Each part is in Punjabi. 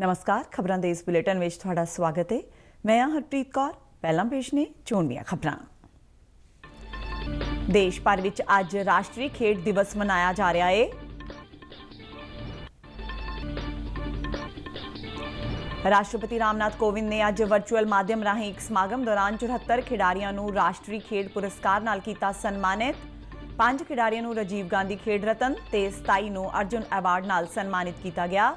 ਨਮਸਕਾਰ ਖਬਰਾਂ ਦੇ ਇਸ ਬੁਲੇਟਿਨ ਵਿੱਚ ਤੁਹਾਡਾ ਸਵਾਗਤ ਹੈ ਮੈਂ ਹਾਂ ਹਰਪ੍ਰੀਤ ਕੌਰ ਪਹਿਲਾਂ ਪੇਸ਼ ਨੇ ਚੋਣਵੀਆਂ ਖਬਰਾਂ ਦੇਸ਼ ਭਰ ਵਿੱਚ ਅੱਜ ਰਾਸ਼ਟਰੀ ਖੇਡ ਦਿਵਸ ਮਨਾਇਆ ਜਾ ਰਿਹਾ ਹੈ ਰਾਸ਼ਟਰਪਤੀ ਰਾਮਨਾਥ ਕੋਵਿੰਦ ਨੇ ਅੱਜ ਵਰਚੁਅਲ ਮਾਧਿਅਮ ਰਾਹੀਂ ਇੱਕ ਸਮਾਗਮ ਦੌਰਾਨ 74 ਖਿਡਾਰੀਆਂ ਨੂੰ ਰਾਸ਼ਟਰੀ ਖੇਡ ਪੁਰਸਕਾਰ ਨਾਲ ਕੀਤਾ ਸਨਮਾਨਿਤ ਪੰਜ ਖਿਡਾਰੀਆਂ ਨੂੰ ਰਜੀਵ ਗਾਂਧੀ ਖੇਡ ਰਤਨ ਤੇ 27 ਨੂੰ ਅਰਜੁਨ ਅਵਾਰਡ ਨਾਲ ਸਨਮਾਨਿਤ ਕੀਤਾ ਗਿਆ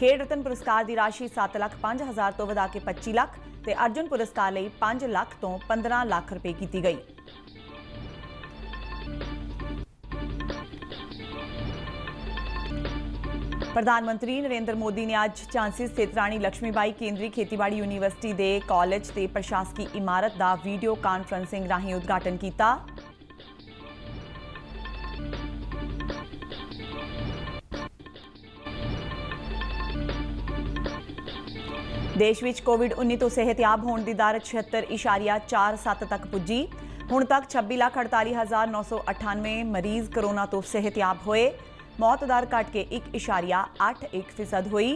ਖੇਡ ਰਤਨ ਪੁਰਸਕਾਰ ਦੀ ਰਾਸ਼ੀ 7 ਲੱਖ 5000 ਤੋਂ ਵਧਾ ਕੇ 25 ਲੱਖ ਤੇ ਅਰਜੁਨ ਪੁਰਸਕਾਰ ਲਈ 5 ਲੱਖ ਤੋਂ 15 ਲੱਖ ਰੁਪਏ ਕੀਤੀ ਗਈ ਪ੍ਰਧਾਨ ਮੰਤਰੀ ਨਰਿੰਦਰ ਮੋਦੀ ਨੇ ਅੱਜ ਚਾਂਸੀ ਸਥਿਤ ਰਾਣੀ ਲక్ష్ਮੀਬਾਈ ਕੇਂਦਰੀ ਖੇਤੀਬਾੜੀ ਯੂਨੀਵਰਸਿਟੀ ਦੇ ਕਾਲਜ ਤੇ ਪ੍ਰਸ਼ਾਸਕੀ ਇਮਾਰਤ ਦਾ ਵੀਡੀਓ ਕਾਨਫਰੰਸਿੰਗ ਰਾਹੀਂ ਉਦਘਾਟਨ ਕੀਤਾ ਦੇਸ਼ ਵਿੱਚ ਕੋਵਿਡ-19 ਤੋਂ ਸਿਹਤਯਾਬ ਹੋਣ ਦੀ ਦਰ 76.47 ਤੱਕ ਪੁੱਜੀ ਹੁਣ ਤੱਕ 26,48,998 ਮਰੀਜ਼ ਕਰੋਨਾ ਤੋਂ ਸਿਹਤਯਾਬ ਹੋਏ ਮੌਤ ਦਰ ਘਟ ਕੇ 1.81% ਹੋਈ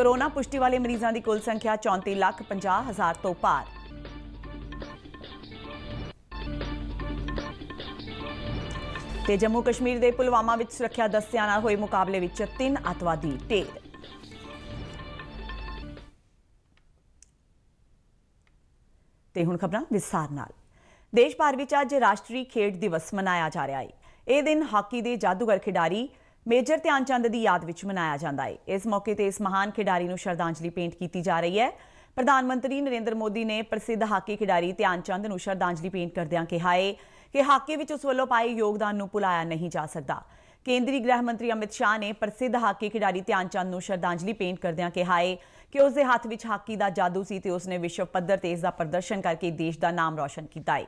ਕਰੋਨਾ ਪੁਸ਼ਟੀ ਵਾਲੇ ਮਰੀਜ਼ਾਂ ਦੀ ਕੁੱਲ ਸੰਖਿਆ 34,50,000 ਤੋਂ ਪਾਰ ਤੇ ਜੰਮੂ ਕਸ਼ਮੀਰ ਦੇ ਪੁਲਵਾਮਾ ਵਿੱਚ ਸੁਰੱਖਿਆ ਦਸਤਿਆਂ ਨਾਲ ਹੋਏ ਮੁਕਾਬਲੇ ਵਿੱਚ ਤਿੰਨ ਅਤਵਾਦੀ ਢੇਰ ਤੇ ਹੁਣ ਖਬਰਾਂ ਵਿਸਾਰ ਨਾਲ ਦੇਸ਼ ਭਰ ਵਿੱਚ ਅੱਜ ਰਾਸ਼ਟਰੀ ਖੇਡ ਦਿਵਸ ਮਨਾਇਆ ਜਾ ਰਿਹਾ ਹੈ ਇਹ ਦਿਨ ਹਾਕੀ ਦੇ ਜਾਦੂਗਰ ਖਿਡਾਰੀ ਮੇਜਰ ਧਿਆਨ ਚੰਦ ਦੀ ਯਾਦ ਵਿੱਚ ਮਨਾਇਆ ਜਾਂਦਾ ਹੈ ਇਸ ਮੌਕੇ ਤੇ ਇਸ ਮਹਾਨ ਖਿਡਾਰੀ ਨੂੰ ਸ਼ਰਧਾਂਜਲੀ ਪੇਂਟ ਕੀਤੀ ਜਾ ਰਹੀ ਹੈ ਪ੍ਰਧਾਨ ਮੰਤਰੀ ਨਰਿੰਦਰ ਮੋਦੀ ਨੇ ਪ੍ਰਸਿੱਧ ਹਾਕੀ ਖਿਡਾਰੀ ਧਿਆਨ ਚੰਦ ਨੂੰ ਸ਼ਰਧਾਂਜਲੀ ਪੇਂਟ ਕਰਦਿਆਂ ਕਿਹਾ ਹੈ ਕਿ ਹਾਕੀ ਵਿੱਚ ਉਸ ਵੱਲੋਂ ਪਾਏ ਯੋਗਦਾਨ ਨੂੰ ਭੁਲਾਇਆ ਨਹੀਂ ਜਾ ਸਕਦਾ ਕੇਂਦਰੀ ਗ੍ਰਹਿ ਮੰਤਰੀ ਅਮਿਤ ਸ਼ਾਹ ਨੇ ਪ੍ਰਸਿੱਧ ਹਾਕੀ ਖਿਡਾਰੀ ਧਿਆਨ ਚੰਦ ਨੂੰ ਸ਼ਰਧਾਂਜਲੀ ਪੇਂਟ ਕਰਦਿਆਂ ਕਿਹਾ ਹੈ ਕਿ ਉਸ ਦੇ ਹੱਥ ਵਿੱਚ ਹਾਕੀ ਦਾ ਜਾਦੂ ਸੀ ਤੇ ਉਸ ਨੇ ਵਿਸ਼ਵ ਪੱਧਰ ਤੇ ਇਸ ਦਾ ਪ੍ਰਦਰਸ਼ਨ ਕਰਕੇ ਦੇਸ਼ ਦਾ ਨਾਮ ਰੌਸ਼ਨ ਕੀਤਾ ਹੈ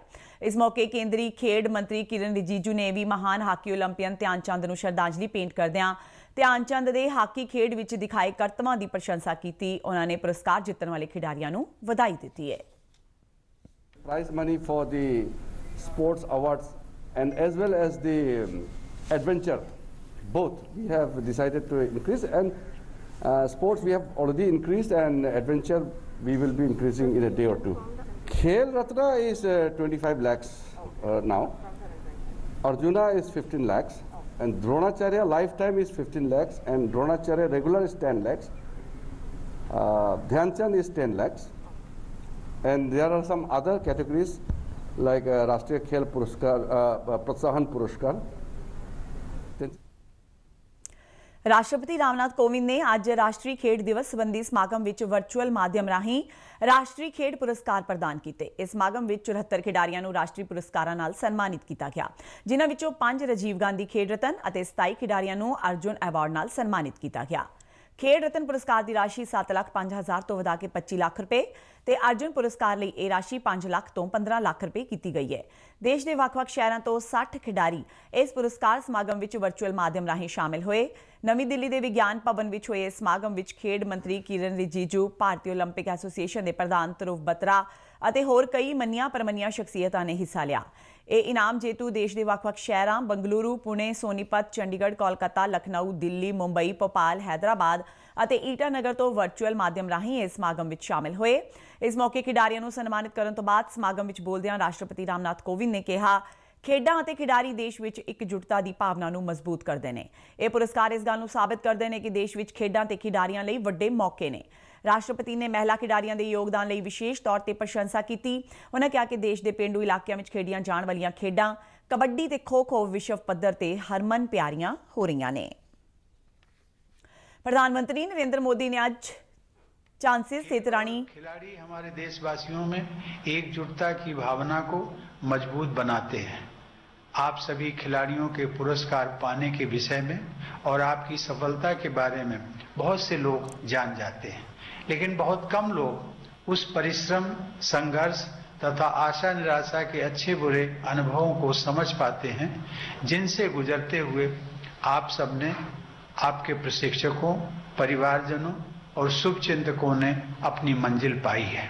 ਇਸ ਮੌਕੇ ਕੇਂਦਰੀ ਖੇਡ ਮੰਤਰੀ ਕਿਰਨ ਰਿਜੀਜੂ ਨੇ ਵੀ ਮਹਾਨ ਹਾਕੀ 올림ਪੀਅਨ ਚੰਦ ਨੂੰ ਸ਼ਰਧਾਂਜਲੀ ਪੇਂਟ ਕਰਦਿਆਂ ਧਿਆਨ ਚੰਦ ਦੇ ਹਾਕੀ ਖੇਡ ਵਿੱਚ ਦਿਖਾਏ ਕਰਤਵਾਂ ਦੀ ਪ੍ਰਸ਼ੰਸਾ ਕੀਤੀ ਉਹਨਾਂ ਨੇ ਪੁਰਸਕਾਰ ਜਿੱਤਣ ਵਾਲੇ ਖਿਡਾਰੀਆਂ ਨੂੰ ਵਧਾਈ ਦਿੱਤੀ ਹੈ prize money for the sports awards and as well as the adventure, both we have decided to increase and uh, sports we have already increased and adventure we will be increasing in a day or two. Khel Ratna is uh, 25 lakhs uh, now. Arjuna is 15 lakhs and Dronacharya lifetime is 15 lakhs and Dronacharya regular is 10 lakhs. Uh, Dhyanchan is 10 lakhs and there are some other categories like uh, Rashtriya Khel Puruskar, uh, Pratsahan Puruskar ਰਾਸ਼ਟਰਪਤੀ ਰਾਮਨਾਥ ਕੋਵਿੰਦ ਨੇ ਅੱਜ ਰਾਸ਼ਟਰੀ ਖੇਡ ਦਿਵਸ ਸੰਬੰਧੀ ਸਮਾਗਮ ਵਿੱਚ ਵਰਚੁਅਲ ਮਾਧਿਅਮ ਰਾਹੀਂ ਰਾਸ਼ਟਰੀ ਖੇਡ ਪੁਰਸਕਾਰ ਪ੍ਰਦਾਨ ਕੀਤੇ ਇਸ ਸਮਾਗਮ ਵਿੱਚ 74 ਖਿਡਾਰੀਆਂ ਨੂੰ ਰਾਸ਼ਟਰੀ ਪੁਰਸਕਾਰਾਂ ਨਾਲ ਸਨਮਾਨਿਤ ਕੀਤਾ ਗਿਆ ਜਿਨ੍ਹਾਂ ਵਿੱਚੋਂ 5 ਰਜੀਵ ਗਾਂਧੀ ਖੇਡ ਰਤਨ ਅਤੇ 27 ਖਿਡਾਰੀਆਂ ਨੂੰ ਅਰਜੁਨ ਐਵਾਰਡ ਨਾਲ ਸਨਮਾਨਿਤ ਕੀਤਾ ਗਿਆ ਖੇਡ ਰਤਨ ਪੁਰਸਕਾਰ ਦੀ ਰਾਸ਼ੀ 7 ਲੱਖ 5000 ਤੋਂ ਵਧਾ ਕੇ 25 ਲੱਖ ਰੁਪਏ ਤੇ ਅਰਜਨ ਪੁਰਸਕਾਰ ਲਈ ਇਹ ਰਾਸ਼ੀ 5 ਲੱਖ ਤੋਂ 15 ਲੱਖ ਰੁਪਏ ਕੀਤੀ ਗਈ ਹੈ ਦੇਸ਼ ਦੇ ਵੱਖ-ਵੱਖ ਸ਼ਹਿਰਾਂ ਤੋਂ 60 ਖਿਡਾਰੀ ਇਸ ਪੁਰਸਕਾਰ ਸਮਾਗਮ ਵਿੱਚ ਵਰਚੁਅਲ ਮਾਧਿਅਮ ਰਾਹੀਂ ਸ਼ਾਮਿਲ ਹੋਏ ਨਵੀਂ ਦਿੱਲੀ ਦੇ ਵਿਗਿਆਨ ਭਵਨ ਵਿੱਚ ਹੋਏ ਸਮਾਗਮ ਵਿੱਚ ਖੇਡ ਮੰਤਰੀ ਕਿਰਨ ਰਿਜੀਜੂ ਭਾਰਤੀ 올림픽 ਐਸੋਸੀਏਸ਼ਨ ਦੇ ਪ੍ਰਧਾਨ ਤਰੁਵ ਬਤਰਾ ਅਤੇ ਹੋਰ ਕਈ ਮੰਨੀਆਂ ਪਰਮੰਨੀਆਂ ਸ਼ਖਸੀਅਤਾਂ ਨੇ ਹਿੱਸਾ ਲਿਆ ਇਹ ਇਨਾਮ ਜੇਤੂ ਦੇਸ਼ ਦੇ ਵੱਖ-ਵੱਖ ਸ਼ਹਿਰਾਂ ਬੰਗਲੁਰੂ, ਪੁਣੇ, ਸੋਨੀਪਤ, ਚੰਡੀਗੜ੍ਹ, ਕੋਲਕਾਤਾ, ਲਖਨਊ, ਦਿੱਲੀ, ਮੁੰਬਈ, ਪੋਪਾਲ ਹైదరాబాద్ ਅਤੇ ਈਟਾਨਗਰ ਤੋਂ ਵਰਚੁਅਲ ਮਾਧਿਅਮ ਰਾਹੀਂ ਇਸ ਸਮਾਗਮ ਵਿੱਚ ਸ਼ਾਮਿਲ ਹੋਏ ਇਸ ਮੌਕੇ ਖਿਡਾਰੀਆਂ ਨੂੰ ਸਨਮਾਨਿਤ ਕਰਨ ਤੋਂ ਬਾਅਦ ਸਮਾਗਮ ਵਿੱਚ ਬੋਲਦਿਆਂ ਰਾਸ਼ਟਰਪਤੀ ਰਾਮਨਾਥ ਕੋਵਿੰਦ ਨੇ ਕਿਹਾ ਖੇਡਾਂ ਅਤੇ ਖਿਡਾਰੀ ਦੇਸ਼ ਵਿੱਚ ਇੱਕ ਜੁਟਤਾ ਦੀ ਭਾਵਨਾ ਨੂੰ ਮਜ਼ਬੂਤ ਕਰਦੇ ਨੇ ਇਹ ਪੁਰਸਕਾਰ ਇਸ ਗੱਲ ਨੂੰ ਸਾਬਤ ਕਰਦੇ ਨੇ ਕਿ ਦੇਸ਼ ਵਿੱਚ ਖੇਡਾਂ ਤੇ ਖਿਡਾਰੀਆਂ ਲਈ ਵੱਡੇ ਮੌਕੇ ਨੇ ਰਾਸ਼ਟਰਪਤੀ ਨੇ ਮਹਿਲਾ ਖਿਡਾਰੀਆਂ ਦੇ ਯੋਗਦਾਨ ਲਈ ਵਿਸ਼ੇਸ਼ ਤੌਰ ਤੇ ਪ੍ਰਸ਼ੰਸਾ ਕੀਤੀ ਉਹਨਾਂ ਕਿਹਾ ਕਿ ਦੇਸ਼ ਦੇ ਪਿੰਡੂ ਇਲਾਕਿਆਂ ਵਿੱਚ ਖੇਡੀਆਂ ਜਾਣ ਵਾਲੀਆਂ ਖੇਡਾਂ ਕਬੱਡੀ ਤੇ ਖੋ-ਖੋ ਵਿਸ਼ਵ ਪੱਧਰ ਤੇ ਹਰਮਨ ਪਿਆਰੀਆਂ ਹੋ ਰਹੀਆਂ ਨੇ ਪ੍ਰਧਾਨ ਮੰਤਰੀ ਨਰਿੰਦਰ ਮੋਦੀ ਨੇ ਅੱਜ चांसेस सेतरानी खिलाड़ी हमारे देशवासियों में एकजुटता की भावना को मजबूत बनाते हैं आप सभी खिलाड़ियों के पुरस्कार पाने के विषय में और आपकी सफलता के बारे में बहुत से लोग जान जाते हैं लेकिन बहुत कम लोग उस परिश्रम संघर्ष तथा आशा निराशा के अच्छे बुरे अनुभवों को समझ पाते हैं जिनसे गुजरते हुए आप सबने आपके प्रशिक्षकों परिवारजनों और शुभ चिंतकों ने अपनी मंजिल पाई है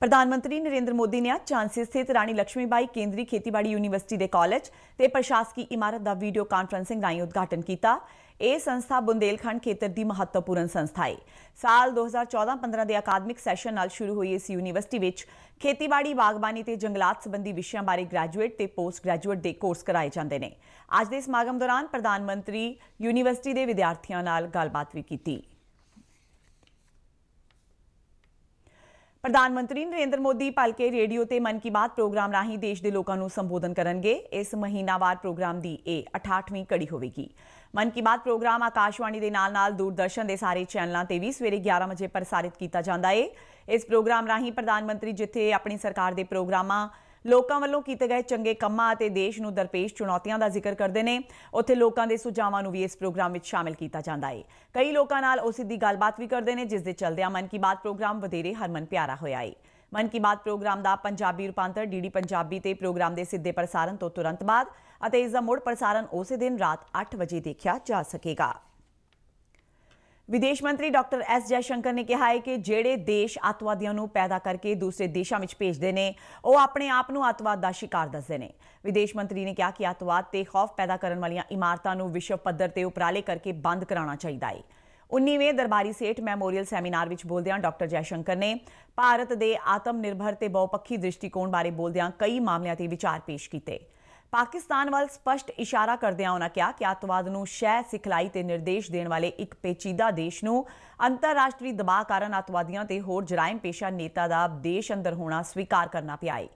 प्रधानमंत्री नरेंद्र मोदी ने आज झांसी स्थित रानी लक्ष्मीबाई केंद्रीय खेतीबाड़ी यूनिवर्सिटी के कॉलेज के प्रशासकीय इमारत का वीडियो कॉन्फ्रेंसिंग राय उद्घाटन किया ਇਹ ਸੰਸਥਾ ਬੁੰਦੇਲਖੰਡ ਖੇਤਰ ਦੀ ਮਹੱਤਵਪੂਰਨ ਸੰਸਥਾ ਹੈ ਸਾਲ 2014-15 ਦੇ ਅਕਾਦਮਿਕ ਸੈਸ਼ਨ ਨਾਲ ਸ਼ੁਰੂ ਹੋਈ ਇਸ ਯੂਨੀਵਰਸਿਟੀ ਵਿੱਚ ਖੇਤੀਬਾੜੀ ਬਾਗਬਾਨੀ ਤੇ ਜੰਗਲਾਤ ਸੰਬੰਧੀ ਵਿਸ਼ਿਆਂ ਬਾਰੇ ਗ੍ਰੈਜੂਏਟ ਤੇ ਪੋਸਟ ਗ੍ਰੈਜੂਏਟ ਦੇ ਕੋਰਸ ਕਰਾਏ ਜਾਂਦੇ ਨੇ ਅੱਜ ਦੇ ਸਮਾਗਮ ਦੌਰਾਨ ਪ੍ਰਧਾਨ ਮੰਤਰੀ ਯੂਨੀਵਰਸਿਟੀ ਦੇ ਵਿਦਿਆਰਥੀਆਂ ਨਾਲ ਗੱਲਬਾਤ ਵੀ ਕੀਤੀ ਪ੍ਰਧਾਨ ਮੰਤਰੀ ਨਰਿੰਦਰ ਮੋਦੀ ਭਲਕੇ ਰੇਡੀਓ ਤੇ ਮਨ ਕੀ ਬਾਤ ਪ੍ਰੋਗਰਾਮ ਰਾਹੀਂ ਦੇਸ਼ ਦੇ ਲੋਕਾਂ ਨੂੰ ਸੰਬੋਧਨ ਕਰਨਗੇ ਇਸ ਮਹੀਨਾਵਾਰ ਪ੍ਰੋਗਰਾਮ ਦੀ ਇਹ 68ਵੀਂ ਕੜੀ ਹੋਵੇਗੀ ਮਨ ਕੀ ਬਾਤ ਪ੍ਰੋਗਰਾਮ ਆਕਾਸ਼ਵਾਣੀ ਦੇ ਨਾਲ-ਨਾਲ ਦੂਰਦਰਸ਼ਨ ਦੇ ਸਾਰੇ ਚੈਨਲਾਂ ਤੇ ਵੀ ਸਵੇਰੇ 11 ਵਜੇ ਪ੍ਰਸਾਰਿਤ ਕੀਤਾ ਜਾਂਦਾ ਏ ਇਸ ਪ੍ਰੋਗਰਾਮ ਰਾਹੀਂ ਪ੍ਰਧਾਨ ਮੰਤਰੀ ਜਿੱਥੇ ਆਪਣੀ ਸਰਕਾਰ ਦੇ ਪ੍ਰੋਗਰਾਮਾਂ ਲੋਕਾਂ ਵੱਲੋਂ ਕੀਤੇ ਗਏ ਚੰਗੇ ਕੰਮਾਂ ਅਤੇ ਦੇਸ਼ ਨੂੰ ਦਰਪੇਸ਼ ਚੁਣੌਤੀਆਂ ਦਾ ਜ਼ਿਕਰ ਕਰਦੇ ਨੇ ਉੱਥੇ ਲੋਕਾਂ ਦੇ ਸੁਝਾਵਾਂ ਨੂੰ ਵੀ ਇਸ ਪ੍ਰੋਗਰਾਮ ਵਿੱਚ ਸ਼ਾਮਿਲ ਕੀਤਾ ਜਾਂਦਾ ਹੈ ਕਈ ਲੋਕਾਂ ਨਾਲ ਉਹ ਸਿੱਧੀ ਗੱਲਬਾਤ ਵੀ ਕਰਦੇ ਨੇ ਜਿਸ ਦੇ ਚਲਦਿਆਂ ਮਨ ਕੀ ਬਾਤ ਪ੍ਰੋਗਰਾਮ ਵਧੇਰੇ ਹਰਮਨ ਪਿਆਰਾ ਹੋਇਆ ਹੈ ਮਨ ਕੀ ਬਾਤ ਪ੍ਰੋਗਰਾਮ ਦਾ ਪੰਜਾਬੀ ਰੂਪਾਂਤਰ ਡੀਡੀ ਪੰਜਾਬੀ ਤੇ ਪ੍ਰੋਗਰਾਮ ਦੇ ਸਿੱਧੇ ਪ੍ਰਸਾਰਣ ਤੋਂ ਤੁਰੰਤ ਬਾਅਦ ਅਤੇ ਇਸ ਦਾ ਮੁੜ ਪ੍ਰਸਾਰਣ ਉਸੇ ਦਿਨ ਰਾਤ 8 ਵਜੇ ਦੇਖਿਆ ਜਾ ਸਕੇਗਾ ਵਿਦੇਸ਼ ਮੰਤਰੀ ਡਾਕਟਰ ਐਸ ਜੈ ਸ਼ੰਕਰ ਨੇ ਕਿਹਾ ਹੈ ਕਿ ਜਿਹੜੇ ਦੇਸ਼ ਅਤਵਾਦੀਆਂ ਨੂੰ ਪੈਦਾ ਕਰਕੇ ਦੂਸਰੇ ਦੇਸ਼ਾਂ ਵਿੱਚ ਭੇਜਦੇ ਨੇ ਉਹ ਆਪਣੇ ਆਪ ਨੂੰ ਅਤਵਾਦ ਦਾ ਸ਼ਿਕਾਰ ਦੱਸਦੇ ਨੇ ਵਿਦੇਸ਼ ਮੰਤਰੀ ਨੇ ਕਿਹਾ ਕਿ ਅਤਵਾਦ ਤੇ ਖੌਫ ਪੈਦਾ ਕਰਨ ਵਾਲੀਆਂ ਇਮਾਰਤਾਂ ਨੂੰ ਵਿਸ਼ਵ ਪੱਧਰ ਤੇ ਉਪਰਾਲੇ ਕਰਕੇ ਬੰਦ ਕਰਾਉਣਾ ਚਾਹੀਦਾ ਹੈ 19ਵੇਂ ਦਰਬਾਰੀ ਸੇਠ ਮੈਮੋਰੀਅਲ ਸੈਮੀਨਾਰ ਵਿੱਚ ਬੋਲਦਿਆਂ ਡਾਕਟਰ ਜੈਸ਼ੰਕਰ ਨੇ ਭਾਰਤ ਦੇ ਆਤਮ ਨਿਰਭਰ ਤੇ ਬਹੁਪੱਖੀ ਦ੍ਰਿਸ਼ਟੀਕੋਣ ਬਾਰੇ ਬੋਲਦਿਆਂ ਕਈ ਮਾਮਲਿਆਂ ਤੇ ਵਿਚਾਰ ਪੇਸ਼ ਕੀਤੇ ਪਾਕਿਸਤਾਨ ਵੱਲ ਸਪਸ਼ਟ ਇਸ਼ਾਰਾ ਕਰਦਿਆਂ ਉਹਨਾਂ ਕਿਹਾ ਕਿ ਆਤਵਾਦ ਨੂੰ ਸ਼ਹਿ ਸਿਖਲਾਈ ਤੇ ਨਿਰਦੇਸ਼ ਦੇਣ ਵਾਲੇ ਇੱਕ ਪੇਚੀਦਾ ਦੇਸ਼ ਨੂੰ ਅੰਤਰਰਾਸ਼ਟਰੀ ਦਬਾਅ ਕਾਰਨ ਆਤਵਾਦੀਆਂ ਤੇ ਹੋਰ ਜਰਾਇਮ ਪੇਸ਼ਾ ਨੇਤਾ ਦਾ ਦੇਸ਼ ਅੰਦਰ ਹੋਣਾ ਸਵੀਕਾਰ ਕਰਨਾ ਪਿਆ ਹੈ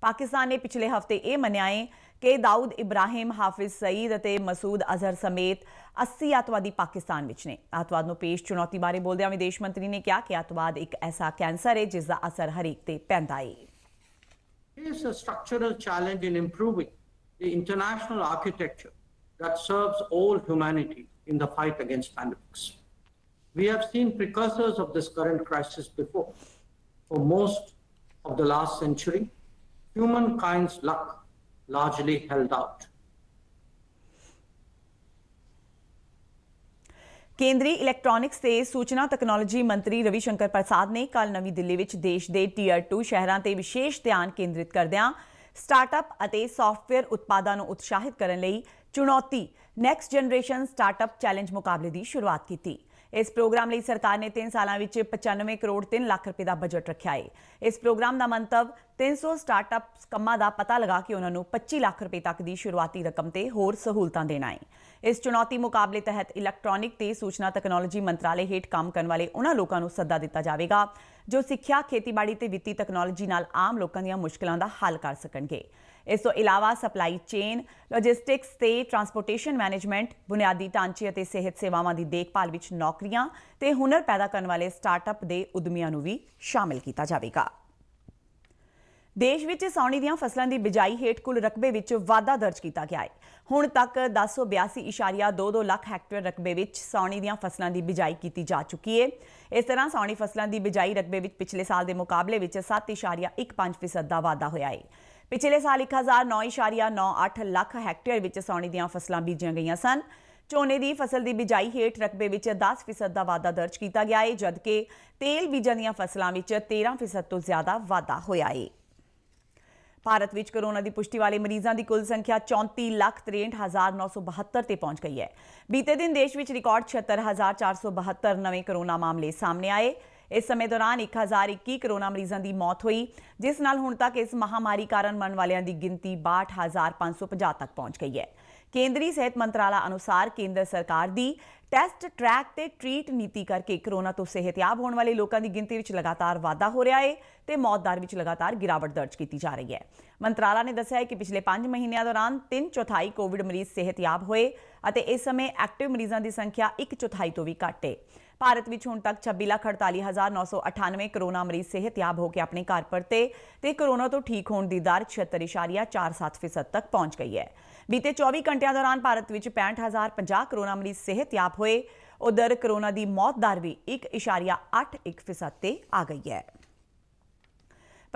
ਪਾਕਿਸਤਾਨ ਨੇ ਪਿਛਲੇ ਹਫਤੇ ਇਹ ਮੰਨਿਆ ਹੈ ਕਿ ਦਾਊਦ ਇਬਰਾਹਿਮ ਹਾਫਿਜ਼ ਸਈਦ ਅਤੇ ਮਸੂਦ ਅਜ਼ਹਰ ਸਮੇਤ 80 ਆਤਵਾਦੀ ਪਾਕਿਸਤਾਨ ਵਿੱਚ ਨੇ ਆਤਵਾਦ ਨੂੰ ਪੇਸ਼ ਚੁਣੌਤੀ ਬਾਰੇ ਬੋਲਦਿਆਂ ਵਿਦੇਸ਼ ਮੰਤਰੀ ਨੇ ਕਿਹਾ ਕਿ ਆਤਵਾਦ ਇੱਕ ਐਸਾ ਕੈਂਸਰ ਹੈ ਜਿਸ ਦਾ ਅਸਰ ਹਰੇਕ ਤੇ ਪੈਂਦਾ ਹੈ is a structural challenge in improving the international architecture that serves all humanity in the fight against pandemics. We have seen precursors of this current crisis before. For most of the last century, humankind's luck largely held out. ਕੇਂਦਰੀ ਇਲੈਕਟ੍ਰੋਨਿਕਸ ਤੇ ਸੂਚਨਾ ਟੈਕਨੋਲੋਜੀ ਮੰਤਰੀ ਰਵੀ ਸ਼ੰਕਰ ਪ੍ਰਸਾਦ ਨੇ ਕੱਲ ਨਵੀਂ ਦਿੱਲੀ ਵਿੱਚ ਦੇਸ਼ ਦੇ ਟੀਅਰ 2 ਸ਼ਹਿਰਾਂ ਤੇ ਵਿਸ਼ੇਸ਼ ਧਿਆਨ ਕੇਂਦਰਿਤ ਕਰਦਿਆਂ ਸਟਾਰਟਅਪ ਅਤੇ ਸੌਫਟਵੇਅਰ ਉਤਪਾਦਾਂ ਨੂੰ ਉਤਸ਼ਾਹਿਤ ਕਰਨ ਲਈ ਚੁਣੌਤੀ ਨੈਕਸਟ ਜਨਰੇਸ਼ਨ ਸਟਾਰਟਅਪ ਚੈਲੰਜ ਮੁਕਾਬਲੇ ਦੀ ਸ਼ੁਰੂਆਤ ਕੀਤੀ ਇਸ ਪ੍ਰੋਗਰਾਮ ਲਈ ਸਰਕਾਰ ਨੇ 3 ਸਾਲਾਂ ਵਿੱਚ 95 ਕਰੋੜ 3 ਲੱਖ ਰੁਪਏ ਦਾ ਬਜਟ ਰੱਖਿਆ ਹੈ ਇਸ ਪ੍ਰੋਗਰਾਮ ਦਾ ਮੰਤਵ 300 ਸਟਾਰਟਅਪਸ ਕੰਮਾਂ ਦਾ ਪਤਾ ਲਗਾ ਕੇ ਉਹਨਾਂ ਨੂੰ 25 ਲੱਖ ਰੁਪਏ ਤੱਕ ਦੀ ਸ਼ੁਰੂਆਤੀ ਰਕਮ ਤੇ ਹੋਰ ਸਹੂਲਤਾਂ ਦੇਣਾ ਹੈ ਇਸ ਚੁਣੌਤੀ ਮੁਕਾਬਲੇ ਤਹਿਤ ਇਲੈਕਟ੍ਰੋਨਿਕ ਤੇ ਸੂਚਨਾ ਟੈਕਨੋਲੋਜੀ ਮੰਤਰਾਲੇ ਹੇਠ ਕੰਮ ਕਰਨ ਵਾਲੇ ਉਹਨਾਂ ਲੋਕਾਂ ਨੂੰ ਸੱਦਾ ਦਿੱਤਾ ਜਾਵੇਗਾ ਜੋ ਸਿੱਖਿਆ ਖੇਤੀਬਾੜੀ ਤੇ ਵਿੱਤੀ ਟੈਕਨੋਲੋਜੀ ਨਾਲ ਆਮ ਲੋਕਾਂ ਦੀਆਂ ਮੁਸ਼ਕਲਾਂ ਦਾ ਹੱਲ ਕਰ ਸਕਣਗੇ ਇਸ ਤੋਂ ਇਲਾਵਾ ਸਪਲਾਈ ਚੇਨ ਲੌਜਿਸਟਿਕਸ ਤੇ ਟਰਾਂਸਪੋਰਟੇਸ਼ਨ ਮੈਨੇਜਮੈਂਟ ਬੁਨਿਆਦੀ ਢਾਂਚੇ ਅਤੇ ਸਿਹਤ ਸੇਵਾਵਾਂ ਦੀ ਦੇਖਭਾਲ ਵਿੱਚ ਨੌਕਰੀਆਂ ਤੇ ਹੁਨਰ ਪੈਦਾ ਕਰਨ ਵਾਲੇ ਸਟਾਰਟਅਪ ਦੇ ਉਦਮੀਆਂ ਨੂੰ ਵੀ ਸ਼ਾਮਿਲ ਕੀਤਾ ਜਾਵੇਗਾ ਦੇਸ਼ ਵਿੱਚ ਸੌਣੀ ਦੀਆਂ ਫਸਲਾਂ ਦੀ ਬਿਜਾਈ ਹੇਠ ਕੁੱਲ ਰਕਬੇ ਵਿੱਚ ਵਾਧਾ ਦਰਜ ਕੀਤਾ ਗਿਆ ਹੈ ਹੁਣ ਤੱਕ 1082.22 ਲੱਖ ਹੈਕਟੇਅਰ ਰਕਬੇ ਵਿੱਚ ਸੌਣੀ ਦੀਆਂ ਫਸਲਾਂ ਦੀ ਬਿਜਾਈ ਕੀਤੀ ਜਾ ਚੁੱਕੀ ਹੈ ਇਸ ਤਰ੍ਹਾਂ ਸੌਣੀ ਫਸਲਾਂ ਦੀ ਬਿਜਾਈ ਰਕਬੇ ਵਿੱਚ ਪਿਛਲੇ ਸਾਲ ਦੇ ਮੁਕਾਬਲੇ ਵਿੱਚ 7.15% ਦਾ ਵਾਧਾ ਹੋਇਆ ਹੈ ਪਿਛਲੇ ਸਾਲ 1009.98 ਲੱਖ ਹੈਕਟੇਅਰ ਵਿੱਚ ਸੌਣੀ ਦੀਆਂ ਫਸਲਾਂ ਬੀਜੀਆਂ ਗਈਆਂ ਸਨ ਝੋਨੇ ਦੀ ਫਸਲ ਦੀ ਬਿਜਾਈ ਹੇਠ ਰਕਬੇ ਵਿੱਚ 10% ਦਾ ਵਾਧਾ ਦਰਜ ਕੀਤਾ ਗਿਆ ਹੈ ਜਦਕਿ ਤੇਲ ਬੀਜਾਂ ਦੀਆਂ ਫਸਲਾਂ ਵਿੱਚ 13% ਤੋਂ ਜ਼ਿਆਦਾ ਵਾਧਾ ਹੋਇਆ ਹੈ ਭਾਰਤ ਵਿੱਚ ਕੋਰੋਨਾ ਦੀ ਪੁਸ਼ਟੀ ਵਾਲੇ ਮਰੀਜ਼ਾਂ ਦੀ ਕੁੱਲ ਸੰਖਿਆ 34,63,972 ਤੇ ਪਹੁੰਚ ਗਈ ਹੈ ਬੀਤੇ ਦਿਨ ਦੇਸ਼ ਵਿੱਚ ਰਿਕਾਰਡ 76472 ਨਵੇਂ ਕੋਰੋਨਾ ਮਾਮਲੇ ਸਾਹਮਣੇ ਆਏ ਇਸ ਸਮੇਂ ਦੌਰਾਨ 1021 ਕਰੋਨਾ ਮਰੀਜ਼ਾਂ ਦੀ ਮੌਤ ਹੋਈ ਜਿਸ ਨਾਲ ਹੁਣ ਤੱਕ ਇਸ ਮਹਾਮਾਰੀ ਕਾਰਨ ਮਰਨ ਵਾਲਿਆਂ ਦੀ ਗਿਣਤੀ 62550 ਤੱਕ ਪਹੁੰਚ ਗਈ ਹੈ ਕੇਂਦਰੀ ਸਿਹਤ ਮੰਤਰਾਲਾ ਅਨੁਸਾਰ ਕੇਂਦਰ ਸਰਕਾਰ ਦੀ ਟੈਸਟ ਟਰੈਕ ਤੇ ਟ੍ਰੀਟ ਨੀਤੀ ਕਰਕੇ ਕਰੋਨਾ ਤੋਂ ਸਿਹਤਯਾਬ ਹੋਣ ਵਾਲੇ ਲੋਕਾਂ ਦੀ ਗਿਣਤੀ ਵਿੱਚ ਲਗਾਤਾਰ ਵਾਧਾ ਹੋ ਰਿਹਾ ਹੈ ਤੇ ਮੌਤ ਦਰ ਵਿੱਚ ਲਗਾਤਾਰ ਗਿਰਾਵਟ ਦਰਜ ਕੀਤੀ ਜਾ ਰਹੀ ਹੈ ਮੰਤਰਾਲਾ ਨੇ ਦੱਸਿਆ ਹੈ ਕਿ ਪਿਛਲੇ 5 ਮਹੀਨਿਆਂ ਦੌਰਾਨ 3 ਚੌਥਾਈ ਕੋਵਿਡ ਮਰੀਜ਼ ਸਿਹਤਯਾਬ ਹੋਏ ਅਤੇ ਇਸ ਸਮੇਂ ਐਕਟਿਵ ਮਰੀਜ਼ਾਂ ਦੀ ਸੰਖਿਆ 1 ਚੌਥਾਈ ਤੋਂ ਵੀ ਘੱਟ ਹੈ ਭਾਰਤ ਵਿੱਚ ਹੁਣ ਤੱਕ 2648998 ਕਰੋਨਾ ਮਰੀਜ਼ ਸਿਹਤਯਾਬ ਹੋ ਕੇ ਆਪਣੇ ਘਰ ਪਰਤੇ ਤੇ ਕਰੋਨਾ ਤੋਂ ਠੀਕ ਹੋਣ ਦੀ ਦਰ 76.47% ਤੱਕ ਪਹੁੰਚ ਗਈ ਹੈ ਬੀਤੇ 24 ਘੰਟਿਆਂ ਦੌਰਾਨ ਭਾਰਤ ਵਿੱਚ 65050 ਕਰੋਨਾ ਮਰੀਜ਼ ਸਿਹਤਯਾਬ ਹੋਏ ਉਧਰ ਕਰੋਨਾ ਦੀ ਮੌਤ ਦਰ ਵੀ 1.81% ਤੇ ਆ ਗਈ ਹੈ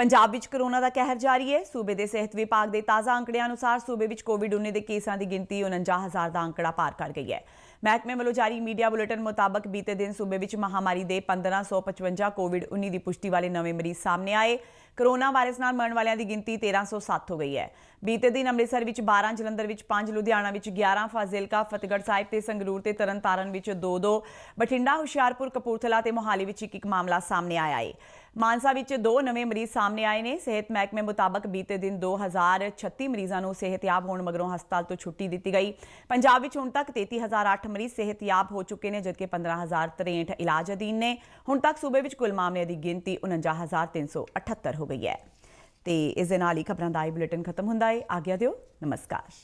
ਪੰਜਾਬ ਵਿੱਚ ਕਰੋਨਾ ਦਾ ਕਹਿਰ ਜਾਰੀ ਹੈ ਸੂਬੇ ਦੇ ਸਿਹਤ ਵਿਭਾਗ ਦੇ ਤਾਜ਼ਾ ਅੰਕੜਿਆਂ ਅਨੁਸਾਰ ਸੂਬੇ ਵਿੱਚ ਕੋਵਿਡ-19 ਦੇ ਕੇਸਾਂ ਦੀ ਗਿਣਤੀ 49000 ਦਾ ਅੰਕੜਾ ਪਾਰ ਕਰ ਗਈ ਹੈ ਮਹਿਕਮੇ ਵੱਲੋਂ ਜਾਰੀ ਮੀਡੀਆ ਬੁਲੇਟਿਨ ਮੁਤਾਬਕ ਬੀਤੇ ਦਿਨ ਸੂਬੇ ਵਿੱਚ ਮਹਾਮਾਰੀ ਦੇ 1555 ਕੋਵਿਡ-19 ਦੀ ਪੁਸ਼ਟੀ ਵਾਲੇ ਨਵੇਂ ਮਰੀਜ਼ ਸਾਹਮਣੇ ਆਏ ਕਰੋਨਾ ਵਾਇਰਸ ਨਾਲ ਮਰਨ ਵਾਲਿਆਂ ਦੀ ਗਿਣਤੀ 1307 ਹੋ ਗਈ ਹੈ ਬੀਤੇ ਦਿਨ ਅੰਮ੍ਰਿਤਸਰ ਵਿੱਚ 12 ਜਲੰਧਰ ਵਿੱਚ 5 ਲੁਧਿਆਣਾ ਵਿੱਚ 11 ਫਾਜ਼ਿਲਕਾ ਫਤਿਹਗੜ੍ਹ ਸਾਹਿਬ ਤੇ ਸੰਗਰੂਰ ਤੇ ਤਰਨਤਾਰਨ ਵਿੱਚ 2-2 ਬਠਿੰਡਾ ਹੁਸ਼ਿਆਰਪੁਰ ਕਪੂਰਥਲਾ ਤੇ ਮੋਹਾਲੀ ਵਿੱਚ ਇੱਕ ਇੱਕ ਮਾਮਲਾ ਸਾਹਮਣੇ ਆਇਆ ਹੈ ਮਾਨਸਾ ਵਿੱਚ ਦੋ ਨਵੇਂ ਮਰੀਜ਼ ਸਾਹਮਣੇ ਆਏ ਨੇ ਸਿਹਤ ਮਹਿਕਮੇ ਮੁਤਾਬਕ ਬੀਤੇ ਦਿਨ 2036 ਮਰੀਜ਼ਾਂ ਨੂੰ ਸਿਹਤਯਾਬ ਹੋਣ ਮਗਰੋਂ ਹਸਪਤਾਲ ਤੋਂ ਛੁੱਟੀ ਦਿੱਤੀ ਗਈ ਪੰਜਾਬ ਵਿੱਚ ਹੁਣ ਤੱਕ 33008 ਮਰੀਜ਼ ਸਿਹਤਯਾਬ ਹੋ ਚੁੱਕੇ ਨੇ ਜਦਕਿ 15063 ਇਲਾਜ ਅਧੀਨ ਨੇ ਹੁਣ ਤੱਕ ਸੂਬੇ ਵਿੱਚ ਕੁੱਲ ਮਾਮਲਿਆਂ ਦੀ ਗਿਣਤੀ 49378 ਹੋ ਗਈ ਹੈ ਤੇ ਇਸ ਦੇ ਨਾਲ ਹੀ ਖਬਰਾਂ ਦਾ ਇਹ ਬੁਲੇਟਿਨ ਖਤਮ ਹੁੰਦਾ ਹੈ ਆਗਿਆ ਦਿਓ ਨਮਸਕਾਰ